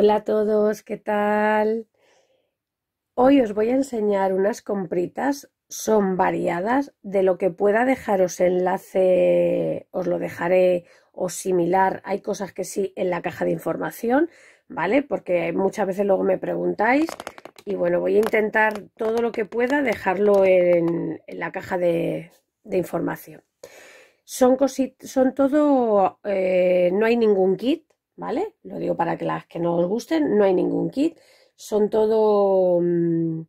Hola a todos, ¿qué tal? Hoy os voy a enseñar unas compritas, son variadas, de lo que pueda dejaros enlace, os lo dejaré o similar, hay cosas que sí en la caja de información, ¿vale? Porque muchas veces luego me preguntáis y bueno, voy a intentar todo lo que pueda dejarlo en, la caja de, información. Son, son todo, eh, no hay ningún kit, ¿vale? Lo digo para que las que no os gusten, no hay ningún kit, son todo mm,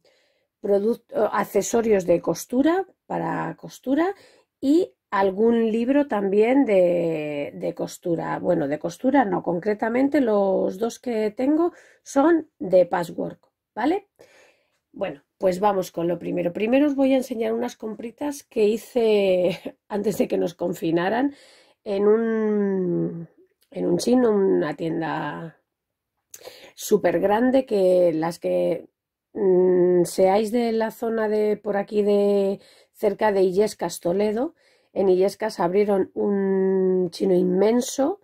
accesorios de costura para costura y algún libro también de, costura. Bueno, de costura no, concretamente los dos que tengo son de patchwork, ¿vale? Bueno, pues vamos con lo primero. Primero os voy a enseñar unas compritas que hice antes de que nos confinaran en un, en un chino, una tienda súper grande que las que mm, seáis de la zona de por aquí de cerca de Illescas, Toledo, en Illescas abrieron un chino inmenso.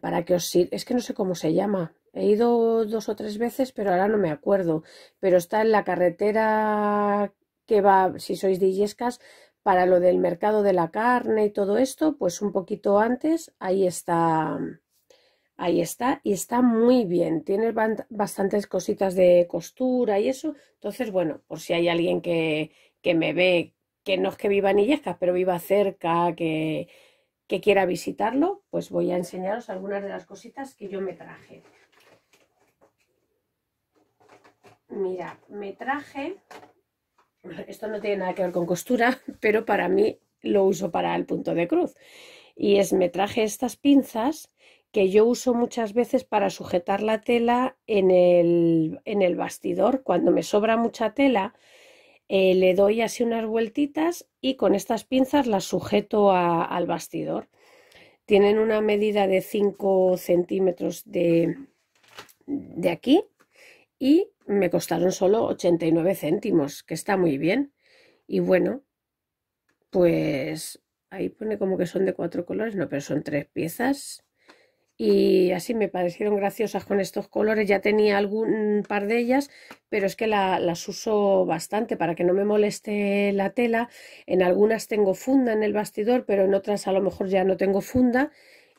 para que os es que no sé cómo se llama. He ido dos o tres veces, pero ahora no me acuerdo. Pero está en la carretera que va, si sois de Illescas, para lo del mercado de la carne y todo esto, pues un poquito antes, ahí está, ahí está, y está muy bien, tiene bastantes cositas de costura y eso, entonces bueno, por si hay alguien que, que me ve, que no es que viva en Illescas, pero viva cerca, que, que quiera visitarlo, pues voy a enseñaros algunas de las cositas que yo me traje. Mira, me traje esto no tiene nada que ver con costura, pero para mí lo uso para el punto de cruz. Y es, me traje estas pinzas que yo uso muchas veces para sujetar la tela en el, en el bastidor. Cuando me sobra mucha tela, eh, le doy así unas vueltitas y con estas pinzas las sujeto al bastidor. Tienen una medida de 5 centímetros de, de aquí y me costaron solo 89 céntimos, que está muy bien. Y bueno, pues ahí pone como que son de cuatro colores, no, pero son tres piezas. Y así me parecieron graciosas con estos colores. Ya tenía algún par de ellas, pero es que las uso bastante para que no me moleste la tela. En algunas tengo funda en el bastidor, pero en otras a lo mejor ya no tengo funda.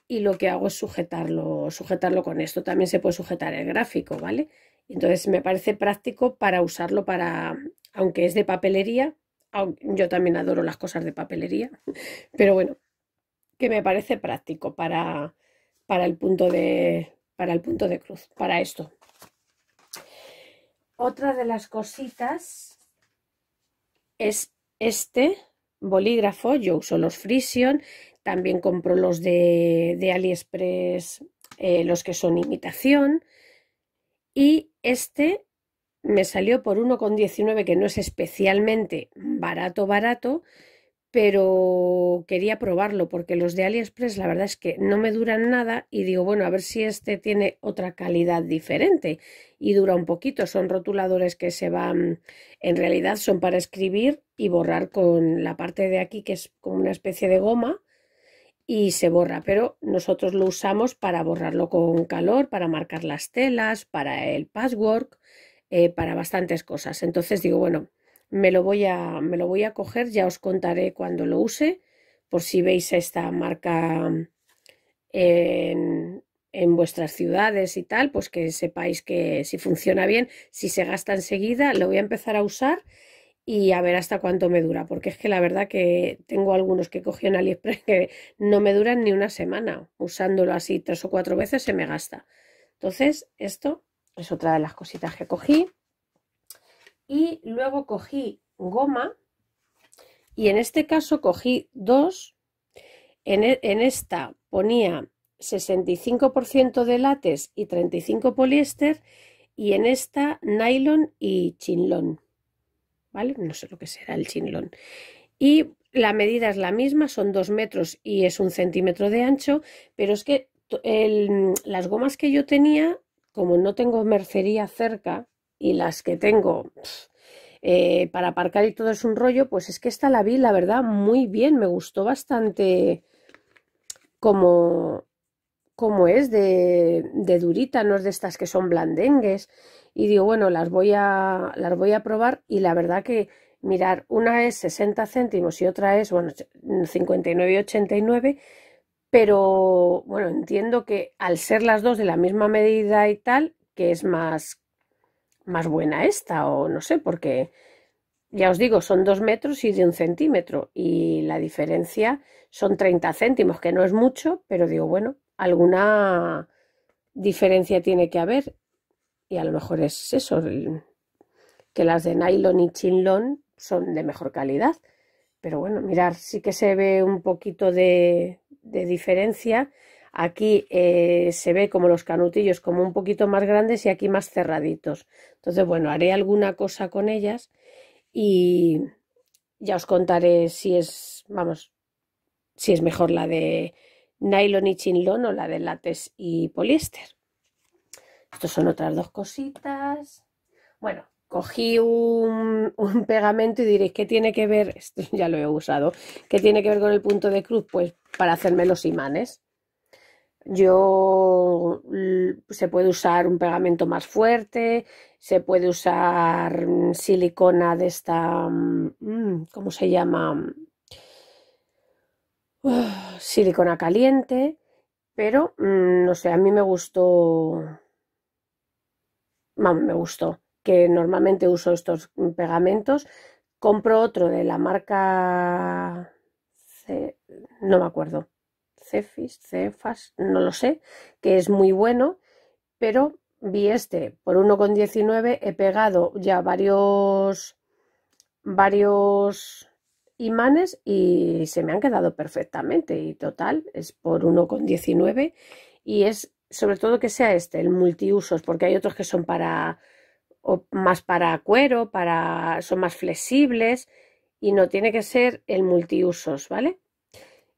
Y lo que hago es sujetarlo, sujetarlo con esto. También se puede sujetar el gráfico, ¿vale? Entonces me parece práctico para usarlo para, aunque es de papelería, yo también adoro las cosas de papelería, pero bueno, que me parece práctico para, para, el, punto de, para el punto de cruz, para esto. Otra de las cositas es este bolígrafo, yo uso los Frisian también compro los de, AliExpress, eh, los que son imitación, y este me salió por 1,19, que no es especialmente barato, barato, pero quería probarlo porque los de AliExpress la verdad es que no me duran nada y digo, bueno, a ver si este tiene otra calidad diferente y dura un poquito. Son rotuladores que se van, en realidad son para escribir y borrar con la parte de aquí que es como una especie de goma y se borra, pero nosotros lo usamos para borrarlo con calor, para marcar las telas, para el password, eh, para bastantes cosas. Entonces digo, bueno, me lo, voy a, me lo voy a coger, ya os contaré cuando lo use, por si veis esta marca en, en vuestras ciudades y tal, pues que sepáis que si funciona bien, si se gasta enseguida, lo voy a empezar a usar y a ver hasta cuánto me dura, porque es que la verdad que tengo algunos que cogí en AliExpress que no me duran ni una semana, usándolo así tres o cuatro veces se me gasta. Entonces, esto es otra de las cositas que cogí. Y luego cogí goma, y en este caso cogí dos. En, e, en esta ponía 65% de látex y 35% poliéster, y en esta nylon y chinlón. ¿vale? No sé lo que será el chinlón. Y la medida es la misma, son dos metros y es un centímetro de ancho, pero es que las gomas que yo tenía, como no tengo mercería cerca y las que tengo eh, para aparcar y todo es un rollo, pues es que esta la vi, la verdad, muy bien, me gustó bastante como, como es de, de durita, no es de estas que son blandengues y digo, bueno, las voy a, las voy a probar y la verdad que mirar, una es 60 céntimos y otra es, bueno, 59,89, pero bueno, entiendo que al ser las dos de la misma medida y tal, que es más, más buena esta o no sé, porque ya os digo, son dos metros y de un centímetro y la diferencia son 30 céntimos, que no es mucho, pero digo, bueno, alguna diferencia tiene que haber y a lo mejor es eso, que las de nylon y chinlón son de mejor calidad. Pero bueno, mirar, sí que se ve un poquito de, diferencia. Aquí eh, se ve como los canutillos como un poquito más grandes y aquí más cerraditos. Entonces, bueno, haré alguna cosa con ellas y ya os contaré si es, vamos, si es mejor la de nylon y chinlón o la de látex y poliéster. Estos son otras dos cositas. Bueno, cogí un, pegamento y diréis, ¿qué tiene que ver? Esto ya lo he usado. ¿Qué tiene que ver con el punto de cruz? Pues para hacerme los imanes. Yo se puede usar un pegamento más fuerte, se puede usar mm, silicona de esta, mm, ¿cómo se llama? silicona caliente, pero mm, no sé, a mí me gustó me gustó, que normalmente uso estos pegamentos. Compro otro de la marca, no me acuerdo, Cefis, Cefas, no lo sé, que es muy bueno, pero vi este por 1,19, he pegado ya varios, varios imanes y se me han quedado perfectamente y total es por 1,19 y es sobre todo que sea este, el multiusos, porque hay otros que son para o más para cuero, para son más flexibles y no tiene que ser el multiusos, ¿vale?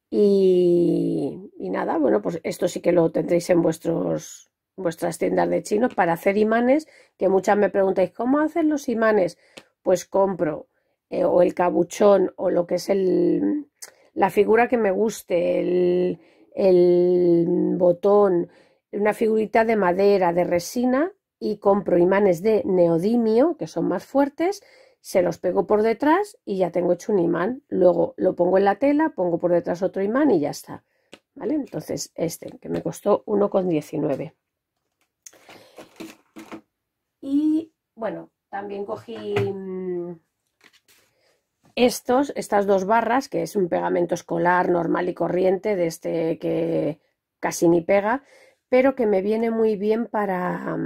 Y, nada, bueno, pues esto sí que lo tendréis en vuestros vuestras tiendas de chino para hacer imanes, que muchas me preguntáis, ¿cómo hacen los imanes? Pues compro eh, o el cabuchón o lo que es el, la figura que me guste, el, el botón, una figurita de madera, de resina y compro imanes de neodimio, que son más fuertes, se los pego por detrás y ya tengo hecho un imán. Luego lo pongo en la tela, pongo por detrás otro imán y ya está. ¿Vale? Entonces este, que me costó 1,19. Y bueno, también cogí mm, estos, estas dos barras, que es un pegamento escolar normal y corriente, de este que casi ni pega, pero que me viene muy bien para,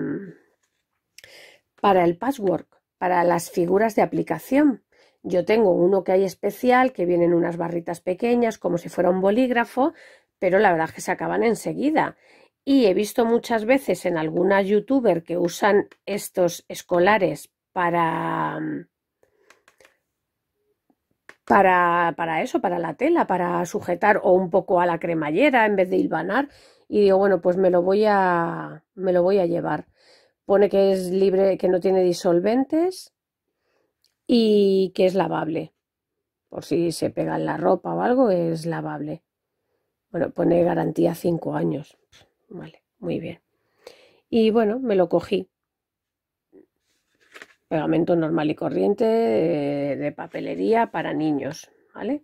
para el password para las figuras de aplicación. Yo tengo uno que hay especial, que vienen unas barritas pequeñas, como si fuera un bolígrafo, pero la verdad es que se acaban enseguida. Y he visto muchas veces en alguna youtuber que usan estos escolares para, para, para eso, para la tela, para sujetar o un poco a la cremallera en vez de hilvanar. Y digo, bueno, pues me lo voy a, me lo voy a llevar. Pone que es libre, que no tiene disolventes y que es lavable. Por si se pega en la ropa o algo, es lavable. Bueno, pone garantía 5 años. Vale, muy bien. Y bueno, me lo cogí pegamento normal y corriente eh, de, papelería para niños, ¿vale?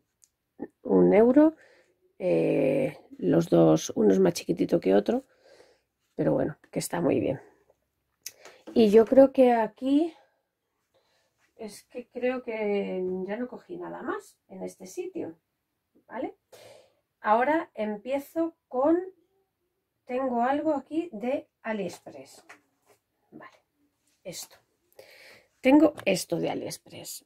Un euro, eh, los dos, uno es más chiquitito que otro, pero bueno, que está muy bien. Y yo creo que aquí es que creo que ya no cogí nada más en este sitio, ¿vale? Ahora empiezo con, tengo algo aquí de AliExpress, ¿vale? Esto. Tengo esto de AliExpress.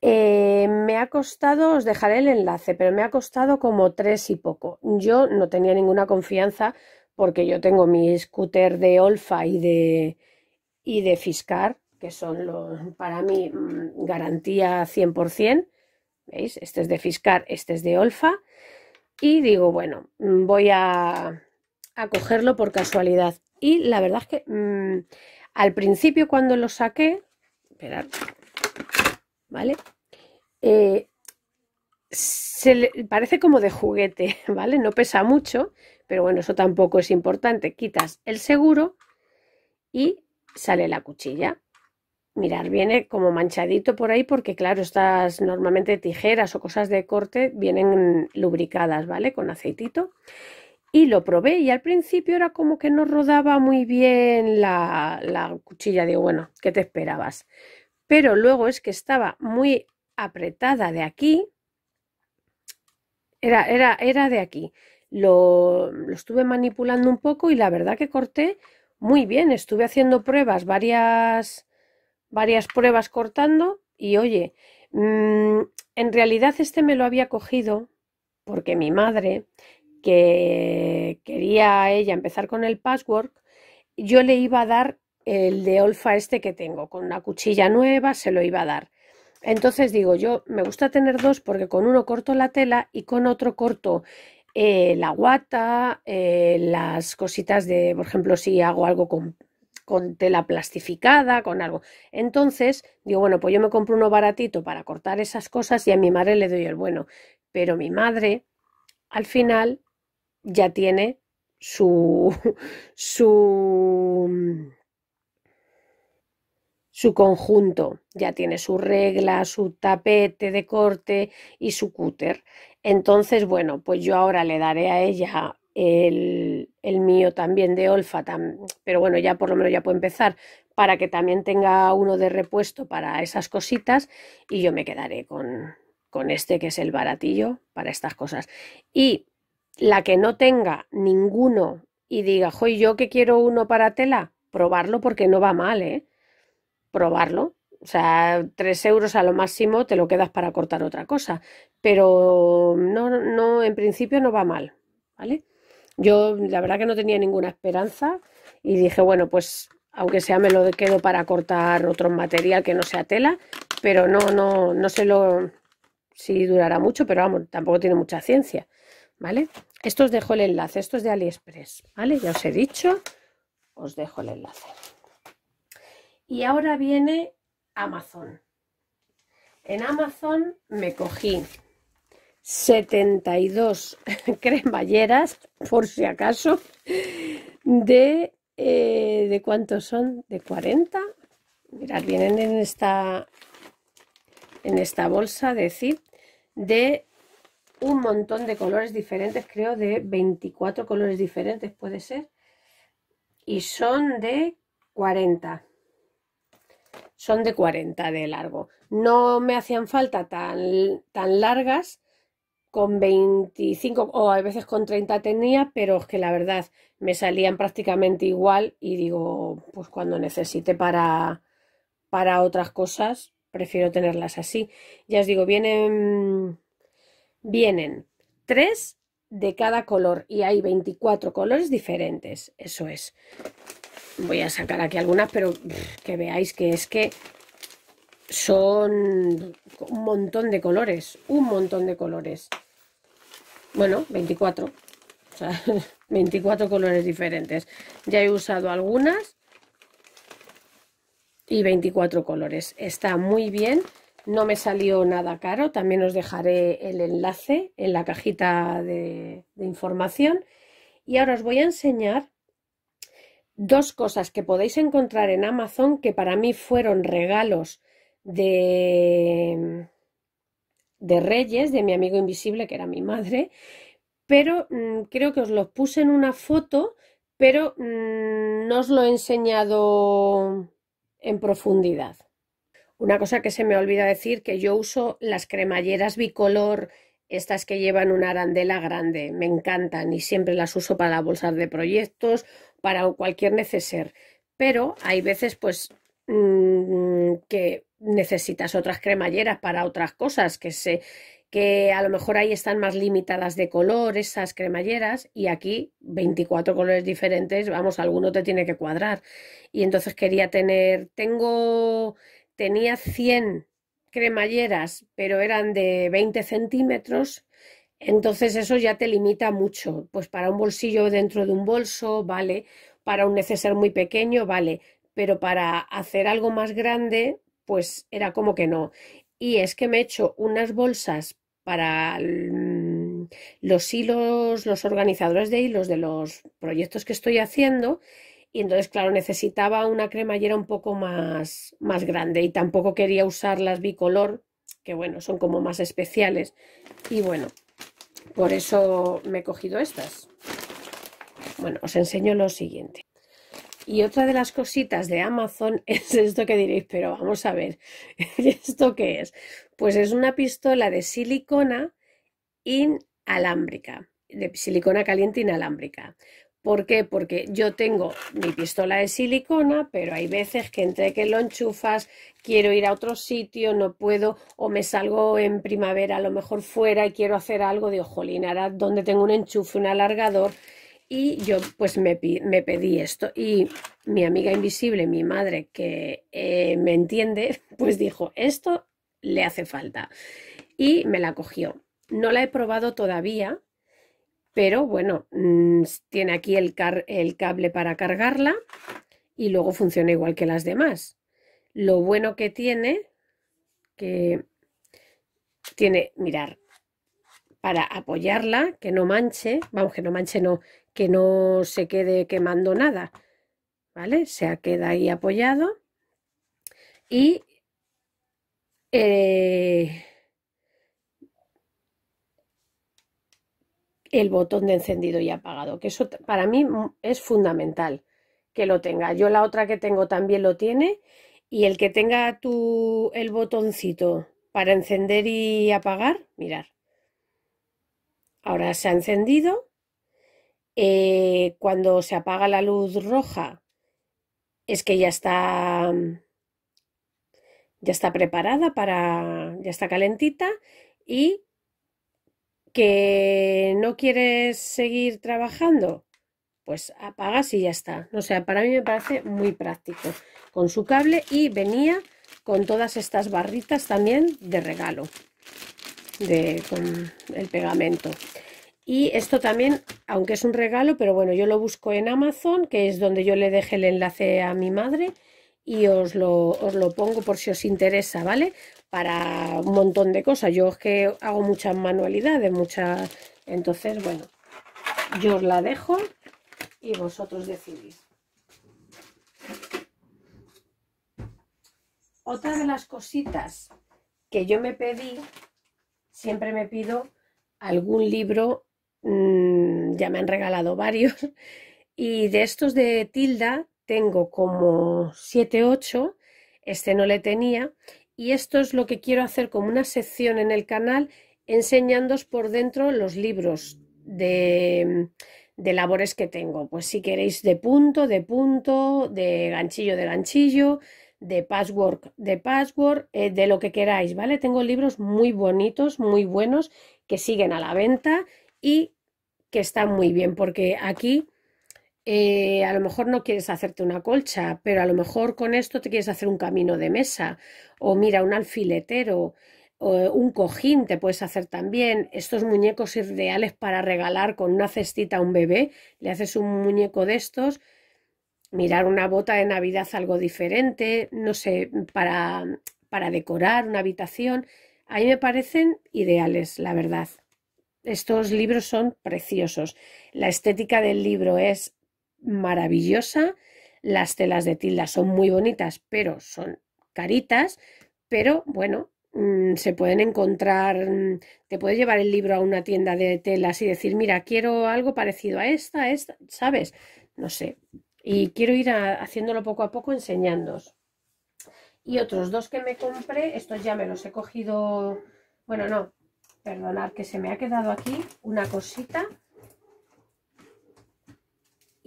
Eh, me ha costado, os dejaré el enlace, pero me ha costado como tres y poco. Yo no tenía ninguna confianza porque yo tengo mi scooter de Olfa y de, y de Fiscar, que son los, para mí mm, garantía 100%. ¿Veis? Este es de Fiscar, este es de Olfa. Y digo, bueno, mm, voy a, cogerlo por casualidad. Y la verdad es que mm, al principio cuando lo saqué, esperar, ¿vale? Eh, se parece como de juguete, ¿vale? No pesa mucho, pero bueno, eso tampoco es importante. Quitas el seguro y sale la cuchilla. Mirar, viene como manchadito por ahí porque claro, estas normalmente tijeras o cosas de corte vienen lubricadas, ¿vale? Con aceitito y lo probé y al principio era como que no rodaba muy bien la, la cuchilla. Digo, bueno, ¿qué te esperabas? Pero luego es que estaba muy apretada de aquí. Era, era, era de aquí. Lo, lo estuve manipulando un poco y la verdad que corté muy bien. Estuve haciendo pruebas, varias, varias pruebas cortando y oye, mm, en realidad este me lo había cogido porque mi madre que quería ella empezar con el Password, yo le iba a dar el de olfa este que tengo, con una cuchilla nueva se lo iba a dar. Entonces digo, yo me gusta tener dos porque con uno corto la tela y con otro corto eh, la guata, eh, las cositas de, por ejemplo, si hago algo con, con tela plastificada, con algo. Entonces digo, bueno, pues yo me compro uno baratito para cortar esas cosas y a mi madre le doy el bueno. Pero mi madre, al final, ya tiene su, su, mm, su conjunto, ya tiene su regla, su tapete de corte y su cúter. Entonces, bueno, pues yo ahora le daré a ella el, el mío también de olfa, pero bueno, ya por lo menos ya puedo empezar para que también tenga uno de repuesto para esas cositas y yo me quedaré con, con este que es el baratillo para estas cosas. Y la que no tenga ninguno y diga, joy, yo que quiero uno para tela, probarlo porque no va mal, ¿eh? Probarlo. O sea, tres euros a lo máximo te lo quedas para cortar otra cosa. Pero no, no, en principio no va mal, ¿vale? Yo la verdad que no tenía ninguna esperanza y dije, bueno, pues aunque sea me lo quedo para cortar otro material que no sea tela, pero no, no, no sé lo si durará mucho, pero vamos, tampoco tiene mucha ciencia. ¿vale? Esto os dejo el enlace, esto es de AliExpress, ¿vale? Ya os he dicho, os dejo el enlace. Y ahora viene Amazon. En Amazon me cogí 72 cremalleras, por si acaso, de, eh, cuántos son? ¿De 40? Mirad, vienen en esta, en esta bolsa, decir, de un montón de colores diferentes, creo de 24 colores diferentes puede ser. Y son de 40. Son de 40 de largo. No me hacían falta tan, largas, con 25 o a veces con 30 tenía, pero es que la verdad me salían prácticamente igual y digo, pues cuando necesite para, para otras cosas, prefiero tenerlas así. Ya os digo, vienen vienen tres de cada color y hay 24 colores diferentes, eso es. Voy a sacar aquí algunas, pero que veáis que es que son un montón de colores, un montón de colores. Bueno, 24, o sea, 24 colores diferentes. Ya he usado algunas y 24 colores. Está muy bien no me salió nada caro, también os dejaré el enlace en la cajita de, información. Y ahora os voy a enseñar dos cosas que podéis encontrar en Amazon que para mí fueron regalos de, de Reyes, de mi amigo invisible, que era mi madre, pero mm, creo que os los puse en una foto, pero mm, no os lo he enseñado en profundidad. Una cosa que se me olvida decir, que yo uso las cremalleras bicolor, estas que llevan una arandela grande, me encantan y siempre las uso para bolsas de proyectos, para cualquier neceser. Pero hay veces pues mm, que necesitas otras cremalleras para otras cosas que sé que a lo mejor ahí están más limitadas de color esas cremalleras y aquí 24 colores diferentes, vamos, alguno te tiene que cuadrar. Y entonces quería tener, tengo tenía 100 cremalleras, pero eran de 20 centímetros, entonces eso ya te limita mucho. Pues para un bolsillo dentro de un bolso, vale. Para un neceser muy pequeño, vale. Pero para hacer algo más grande, pues era como que no. Y es que me he hecho unas bolsas para mm, los hilos, los organizadores de hilos de los proyectos que estoy haciendo y entonces, claro, necesitaba una cremallera un poco más, más grande y tampoco quería usar las bicolor, que bueno, son como más especiales. Y bueno, por eso me he cogido estas. Bueno, os enseño lo siguiente. Y otra de las cositas de Amazon es esto que diréis, pero vamos a ver, ¿esto qué es? Pues es una pistola de silicona inalámbrica, de silicona caliente inalámbrica. ¿Por qué? Porque yo tengo mi pistola de silicona, pero hay veces que entre que lo enchufas, quiero ir a otro sitio, no puedo, o me salgo en primavera a lo mejor fuera y quiero hacer algo de ojolín, ahora donde tengo un enchufe, un alargador, y yo pues me, pedí esto y mi amiga invisible, mi madre que eh, me entiende, pues dijo, esto le hace falta y me la cogió. No la he probado todavía pero bueno, mm, tiene aquí el, cable para cargarla y luego funciona igual que las demás. Lo bueno que tiene, que tiene, mirar, para apoyarla, que no manche, vamos, que no manche, no, que no se quede quemando nada, ¿vale? Se queda ahí apoyado y eh, el botón de encendido y apagado, que eso para mí mm, es fundamental que lo tenga. Yo la otra que tengo también lo tiene y el que tenga tú el botoncito para encender y apagar, mirar. Ahora se ha encendido. Eh, cuando se apaga la luz roja, es que ya está mm, ya está preparada para ya está calentita y que no quieres seguir trabajando, pues apagas y ya está. O sea, para mí me parece muy práctico. Con su cable y venía con todas estas barritas también de regalo, de, con el pegamento. Y esto también, aunque es un regalo, pero bueno, yo lo busco en Amazon, que es donde yo le dejé el enlace a mi madre y os lo, os lo pongo por si os interesa, ¿vale? para un montón de cosas. Yo es que hago muchas manualidades, muchas... Entonces, bueno, yo os la dejo y vosotros decidís. Otra de las cositas que yo me pedí, siempre me pido algún libro, mm, ya me han regalado varios, y de estos de Tilda tengo como 7, 8, este no le tenía, y esto es lo que quiero hacer como una sección en el canal enseñándos por dentro los libros de, labores que tengo. Pues si queréis de punto, de punto, de ganchillo, de ganchillo, de password, de password, eh, de lo que queráis, ¿vale? Tengo libros muy bonitos, muy buenos, que siguen a la venta y que están muy bien, porque aquí eh, a lo mejor no quieres hacerte una colcha, pero a lo mejor con esto te quieres hacer un camino de mesa, o mira, un alfiletero, o eh, un cojín te puedes hacer también, estos muñecos ideales para regalar con una cestita a un bebé, le haces un muñeco de estos, mirar una bota de Navidad algo diferente, no sé, para, para decorar una habitación, a mí me parecen ideales, la verdad. Estos libros son preciosos. La estética del libro es maravillosa. Las telas de tilda son muy bonitas, pero son caritas. Pero bueno, mm, se pueden encontrar, mm, te puedes llevar el libro a una tienda de telas y decir, mira, quiero algo parecido a esta, esta, ¿sabes? No sé. Y quiero ir haciéndolo poco a poco enseñándos. Y otros dos que me compré, estos ya me los he cogido, bueno, no, perdonar que se me ha quedado aquí una cosita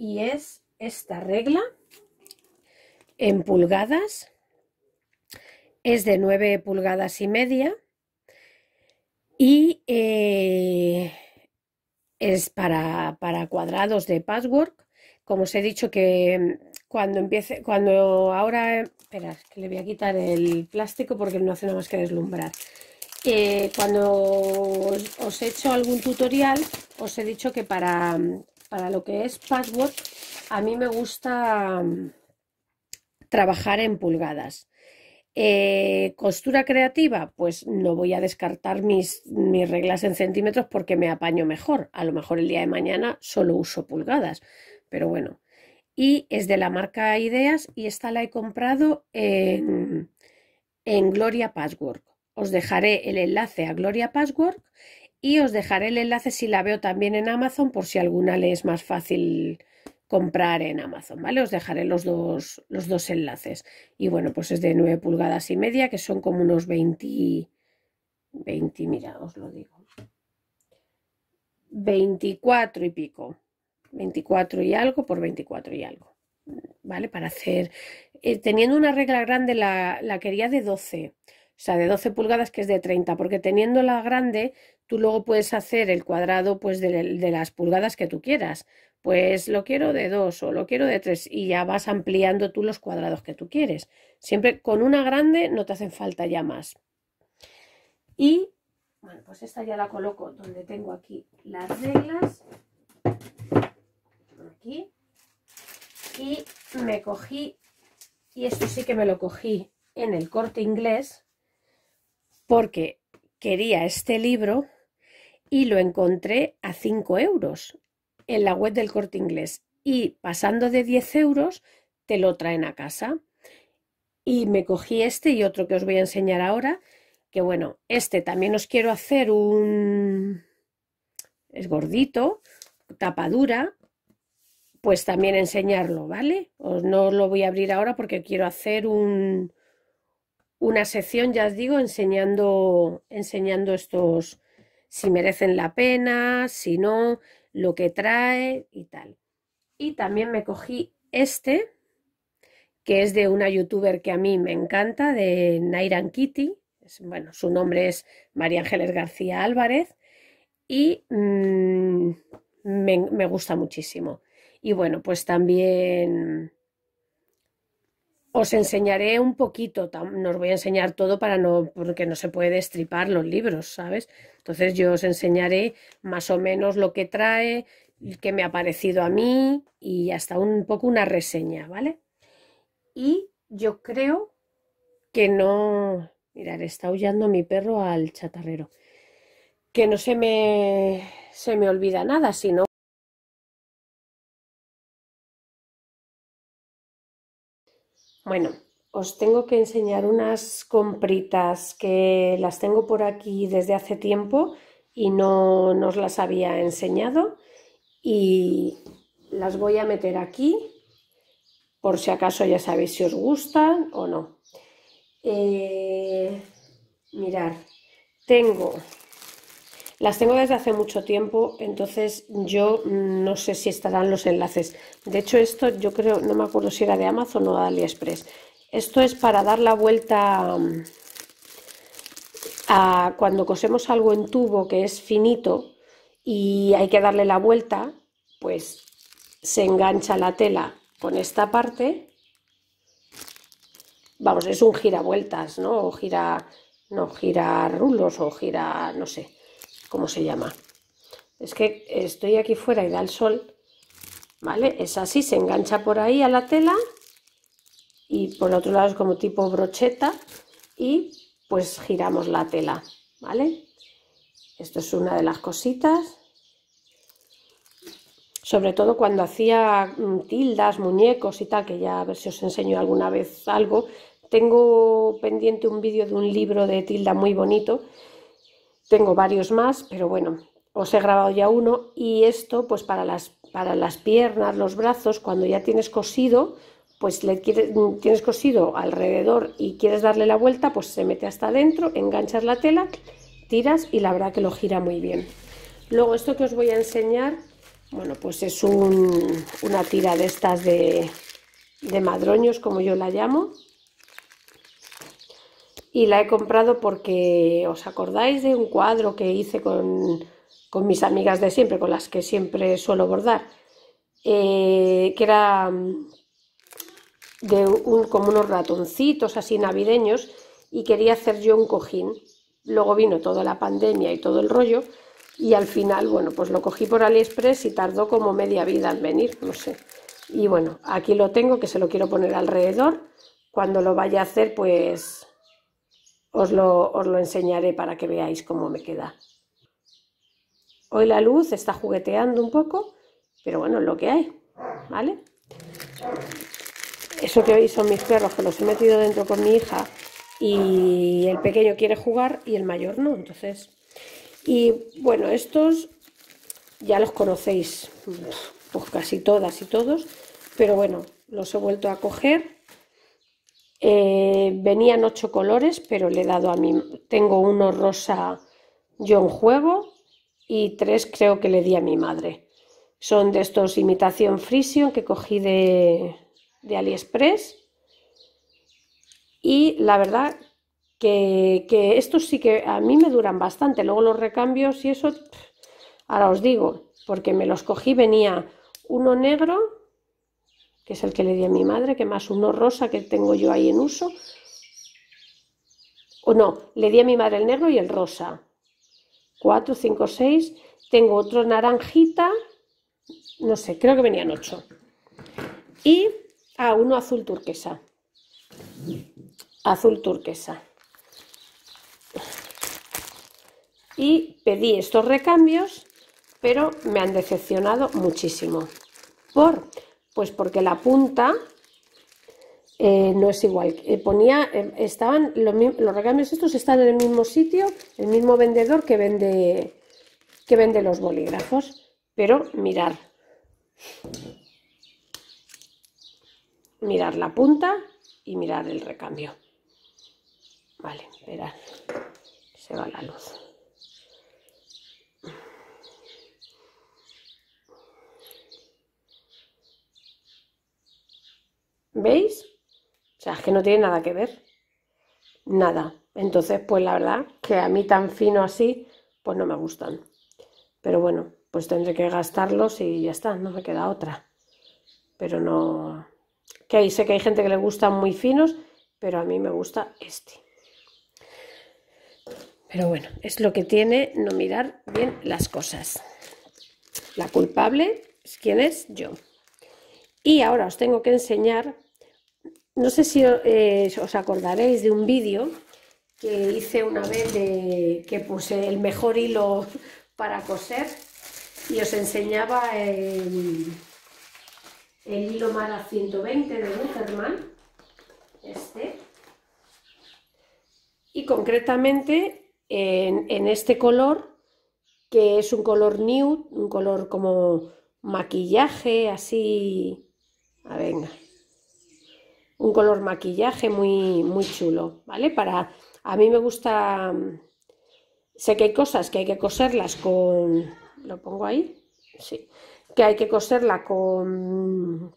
y es esta regla en pulgadas. Es de 9 pulgadas y media y eh, es para, para, cuadrados de password Como os he dicho que mm, cuando empiece, cuando ahora, eh, espera, que le voy a quitar el plástico porque no hace nada más que deslumbrar. Eh, cuando os, he hecho algún tutorial, os he dicho que para mm, para lo que es password, a mí me gusta mm, trabajar en pulgadas. Eh, costura creativa, pues no voy a descartar mis, mis reglas en centímetros porque me apaño mejor. A lo mejor el día de mañana solo uso pulgadas, pero bueno. Y es de la marca Ideas y esta la he comprado en, en Gloria Password. Os dejaré el enlace a Gloria Password y os dejaré el enlace si la veo también en Amazon por si alguna le es más fácil comprar en Amazon, ¿vale? Os dejaré los dos, los dos enlaces. Y bueno, pues es de 9 pulgadas y media, que son como unos 20, 20, mira, os lo digo, 24 y pico, 24 y algo por 24 y algo, ¿vale? Para hacer, eh, teniendo una regla grande la, la quería de 12, o sea, de 12 pulgadas que es de 30, porque teniendo la grande Tú luego puedes hacer el cuadrado pues, de, de las pulgadas que tú quieras. Pues lo quiero de dos o lo quiero de tres y ya vas ampliando tú los cuadrados que tú quieres. Siempre con una grande no te hacen falta ya más. Y bueno, pues esta ya la coloco donde tengo aquí las reglas. Aquí. Y me cogí, y esto sí que me lo cogí en el corte inglés, porque quería este libro y lo encontré a 5 euros en la web del corte inglés y pasando de 10 euros te lo traen a casa. Y me cogí este y otro que os voy a enseñar ahora, que bueno, este también os quiero hacer un... es gordito, tapadura, pues también enseñarlo, ¿vale? Os no lo voy a abrir ahora porque quiero hacer un, una sección, ya os digo, enseñando, enseñando estos, si merecen la pena, si no, lo que trae y tal. Y también me cogí este, que es de una youtuber que a mí me encanta, de Nairan Kitty. bueno, su nombre es María Ángeles García Álvarez y mm, me gusta muchísimo. Y bueno, pues también os enseñaré un poquito, nos voy a enseñar todo para no, porque no se puede destripar los libros, ¿sabes? Entonces yo os enseñaré más o menos lo que trae, qué me ha parecido a mí y hasta un poco una reseña, ¿vale? Y yo creo que no. Mirad, está huyendo mi perro al chatarrero. Que no se me, se me olvida nada, sino. Bueno, os tengo que enseñar unas compritas que las tengo por aquí desde hace tiempo y no, os las había enseñado y las voy a meter aquí por si acaso ya sabéis si os gustan o no. Eh, mirad, mirar, tengo las tengo desde hace mucho tiempo, entonces yo no sé si estarán los enlaces. De hecho, esto yo creo, no me acuerdo si era de Amazon o de AliExpress. Esto es para dar la vuelta mm, a cuando cosemos algo en tubo que es finito y hay que darle la vuelta, pues se engancha la tela con esta parte. Vamos, es un giravueltas, ¿no? O gira, no, gira rulos o gira, no sé. Cómo se llama. Es que estoy aquí fuera y da el sol, ¿vale? Es así, se engancha por ahí a la tela y por otro lado es como tipo brocheta y pues giramos la tela, ¿vale? Esto es una de las cositas. Sobre todo cuando hacía mm, tildas, muñecos y tal, que ya a ver si os enseño alguna vez algo. Tengo pendiente un vídeo de un libro de tilda muy bonito tengo varios más, pero bueno, os he grabado ya uno y esto pues para las, para las piernas, los brazos, cuando ya tienes cosido, pues le tienes cosido alrededor y quieres darle la vuelta, pues se mete hasta adentro, enganchas la tela, tiras y la verdad que lo gira muy bien. Luego esto que os voy a enseñar, bueno, pues es una tira de estas de, de madroños, como yo la llamo, y la he comprado porque os acordáis de un cuadro que hice con, mis amigas de siempre, con las que siempre suelo bordar, eh, que era mm, de un, como unos ratoncitos así navideños y quería hacer yo un cojín. Luego vino toda la pandemia y todo el rollo y al final, bueno, pues lo cogí por AliExpress y tardó como media vida en venir, no sé. Y bueno, aquí lo tengo que se lo quiero poner alrededor. Cuando lo vaya a hacer, pues os lo, os lo enseñaré para que veáis cómo me queda. Hoy la luz está jugueteando un poco, pero bueno, lo que hay, ¿vale? Eso que hoy son mis perros, que los he metido dentro con mi hija y el pequeño quiere jugar y el mayor no, entonces... Y bueno, estos ya los conocéis, pues casi todas y todos, pero bueno, los he vuelto a coger eh, venían ocho colores, pero le he dado a mí. Tengo uno rosa yo en juego y tres creo que le di a mi madre. Son de estos imitación Frisian que cogí de, de AliExpress. Y la verdad que, que, estos sí que a mí me duran bastante. Luego los recambios y eso, ahora os digo, porque me los cogí, venía uno negro que es el que le di a mi madre, que más uno rosa que tengo yo ahí en uso. O no, le di a mi madre el negro y el rosa. 4, 5, 6. Tengo otro naranjita, no sé, creo que venían ocho Y a ah, uno azul turquesa. Azul turquesa. Y pedí estos recambios, pero me han decepcionado muchísimo. Por pues porque la punta eh, no es igual. Eh, ponía, eh, estaban los, los, recambios estos están en el mismo sitio, el mismo vendedor que vende que vende los bolígrafos, pero mirar, mirar la punta y mirar el recambio. Vale, esperad, se va la luz. ¿Veis? O sea, es que no tiene nada que ver. Nada. Entonces, pues la verdad que a mí tan fino así, pues no me gustan. Pero bueno, pues tendré que gastarlos y ya está, no me queda otra. Pero no... Que hay, sé que hay gente que le gustan muy finos, pero a mí me gusta este. Pero bueno, es lo que tiene no mirar bien las cosas. La culpable, Es ¿quién es? Yo. Y ahora os tengo que enseñar, no sé si eh, os acordaréis de un vídeo que hice una vez de que puse el mejor hilo para coser y os enseñaba el, hilo Mara 120 de Wutterman, este, y concretamente en este color, que es un color nude, un color como maquillaje, así a ah, venga. Un color maquillaje muy, muy chulo, ¿vale? Para, a mí me gusta, mm, sé que hay cosas que hay que coserlas con, ¿lo pongo ahí? Sí, que hay que coserla con,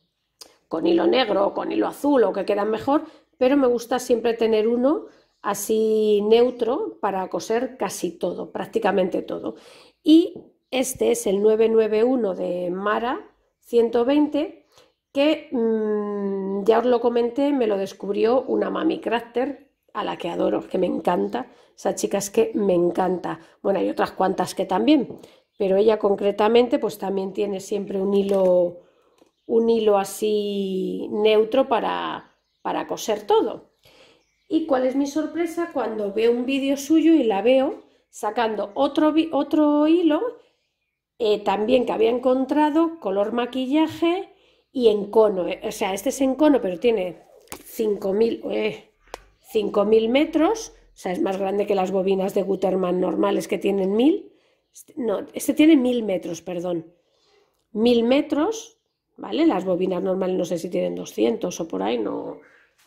con hilo negro o con hilo azul o que quedan mejor, pero me gusta siempre tener uno así neutro para coser casi todo, prácticamente todo. Y este es el 991 de Mara 120 que mm, ya os lo comenté, me lo descubrió una mami crafter a la que adoro, que me encanta. Esa chica es que me encanta. Bueno, hay otras cuantas que también, pero ella concretamente pues también tiene siempre un hilo un hilo así neutro para, para coser todo. ¿Y cuál es mi sorpresa cuando veo un vídeo suyo y la veo sacando otro, otro hilo eh, también que había encontrado, color maquillaje, y en cono, eh, o sea, este es en cono, pero tiene 5.000 eh, metros, o sea, es más grande que las bobinas de Gutermann normales que tienen 1.000, este, no, este tiene 1.000 metros, perdón, 1.000 metros, ¿vale? Las bobinas normales no sé si tienen 200 o por ahí, no,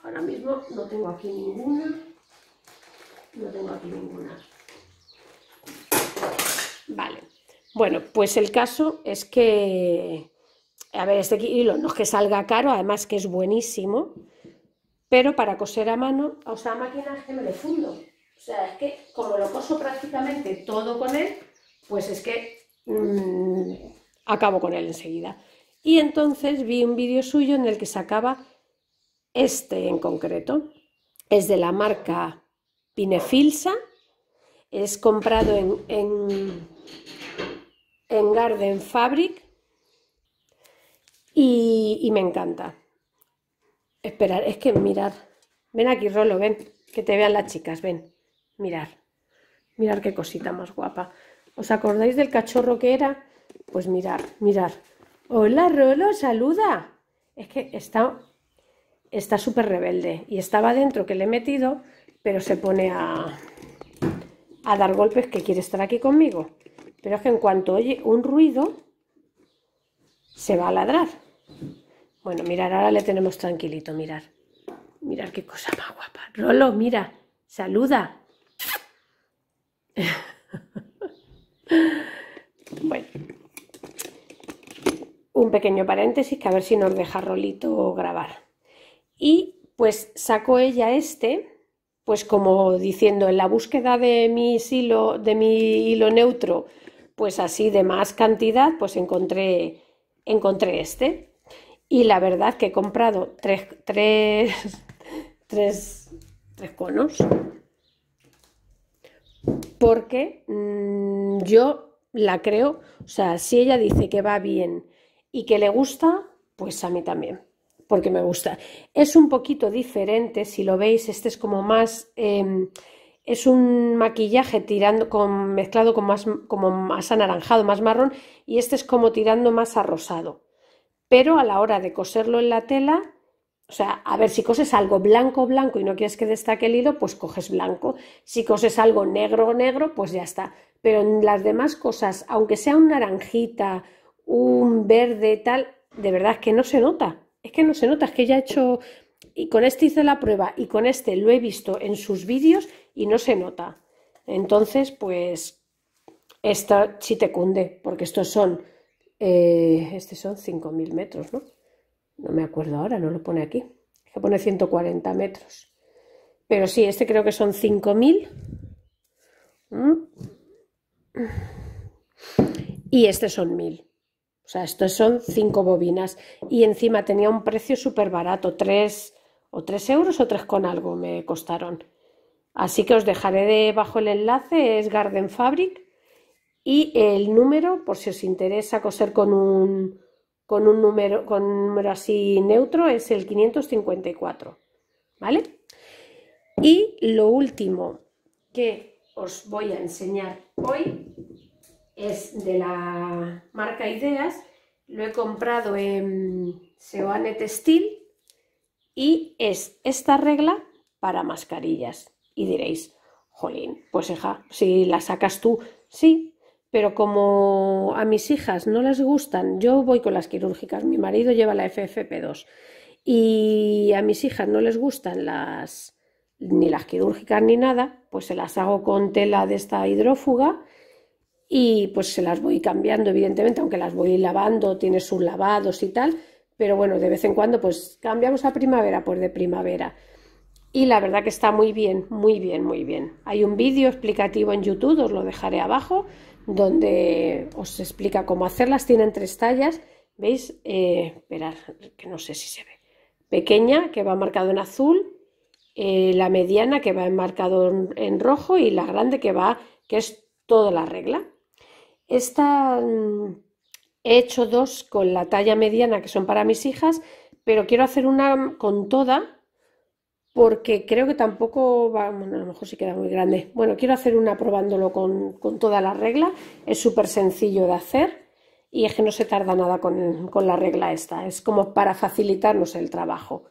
ahora mismo no tengo aquí ninguna, no tengo aquí ninguna. Vale, bueno, pues el caso es que a ver, este hilo no es que salga caro, además que es buenísimo, pero para coser a mano, o sea, a máquina es que me fundo. O sea, es que como lo coso prácticamente todo con él, pues es que mm, acabo con él enseguida. Y entonces vi un vídeo suyo en el que sacaba este en concreto. Es de la marca Pinefilsa, es comprado en, en Garden Fabric y, me encanta. Esperar, es que mirar. Ven aquí, Rolo, ven, que te vean las chicas, ven. Mirar. Mirar qué cosita más guapa. ¿Os acordáis del cachorro que era? Pues mirar, mirar. Hola, Rolo, saluda. Es que está está súper rebelde y estaba dentro que le he metido, pero se pone a, a dar golpes que quiere estar aquí conmigo. Pero es que en cuanto oye un ruido, se va a ladrar. Bueno, mirar, ahora le tenemos tranquilito, mirar. Mirar qué cosa más guapa. Rolo, mira, saluda. bueno. Un pequeño paréntesis que a ver si nos deja Rolito grabar. Y pues sacó ella este, pues como diciendo en la búsqueda de mi hilo, de mi hilo neutro, pues así de más cantidad, pues encontré, encontré este. Y la verdad que he comprado tres, tres, tres, tres conos porque mm, yo la creo, o sea, si ella dice que va bien y que le gusta, pues a mí también, porque me gusta. Es un poquito diferente, si lo veis, este es como más... Em, es un maquillaje tirando con, mezclado con más, como más anaranjado, más marrón, y este es como tirando más a rosado pero a la hora de coserlo en la tela, o sea, a ver, si coses algo blanco, blanco y no quieres que destaque el hilo, pues coges blanco. Si coses algo negro, negro, pues ya está. Pero en las demás cosas, aunque sea un naranjita, un verde, tal, de verdad que no se nota. Es que no se nota, es que ya he hecho, y con este hice la prueba y con este lo he visto en sus vídeos y no se nota. Entonces, pues, esto sí te cunde, porque estos son eh, este son 5.000 metros, ¿no? No me acuerdo ahora, no lo pone aquí. Es que pone 140 metros. Pero sí, este creo que son 5.000. ¿Mm? Y este son 1.000. O sea, estos son 5 bobinas. Y encima tenía un precio súper barato, 3 o 3 euros o 3 con algo me costaron. Así que os dejaré debajo el enlace, es Garden Fabric y el número, por si os interesa coser con un, con un, número, con número así neutro, es el 554, ¿vale? Y lo último que os voy a enseñar hoy es de la marca Ideas, lo he comprado en Seoane Textil y es esta regla para mascarillas. Y diréis, jolín, pues si la sacas tú, sí, pero como a mis hijas no les gustan, yo voy con las quirúrgicas, mi marido lleva la FFP2 y a mis hijas no les gustan las ni las quirúrgicas ni nada, pues se las hago con tela de esta hidrófuga y pues se las voy cambiando, evidentemente, aunque las voy lavando, tiene sus lavados y tal, pero bueno, de vez en cuando pues cambiamos a primavera, pues de primavera. Y la verdad que está muy bien, muy bien, muy bien. Hay un vídeo explicativo en YouTube, os lo dejaré abajo, donde os explica cómo hacerlas. Tienen tres tallas, ¿veis? Eh, esperad, que no sé si se ve. Pequeña, que va marcado en azul, eh, la mediana, que va marcado en, rojo, y la grande, que va, que es toda la regla. Esta mm, he hecho dos con la talla mediana, que son para mis hijas, pero quiero hacer una con toda, porque creo que tampoco va, bueno, a lo mejor si queda muy grande. Bueno, quiero hacer una probándolo con, con toda la regla, es súper sencillo de hacer y es que no se tarda nada con, con, la regla esta, es como para facilitarnos el trabajo,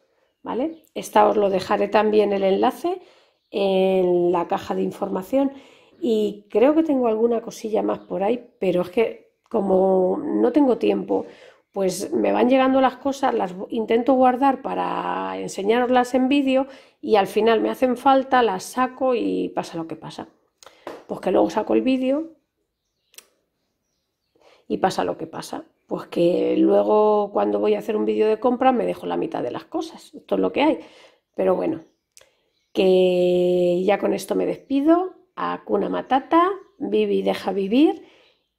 ¿vale? Esta os lo dejaré también el enlace en la caja de información y creo que tengo alguna cosilla más por ahí, pero es que como no tengo tiempo pues me van llegando las cosas, las intento guardar para enseñaroslas en vídeo y al final me hacen falta, las saco y pasa lo que pasa. Pues que luego saco el vídeo y pasa lo que pasa. Pues que luego cuando voy a hacer un vídeo de compra me dejo la mitad de las cosas. Esto es lo que hay. Pero bueno, que ya con esto me despido. A Cuna Matata, y deja vivir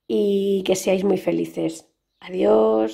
y que seáis muy felices. Adiós.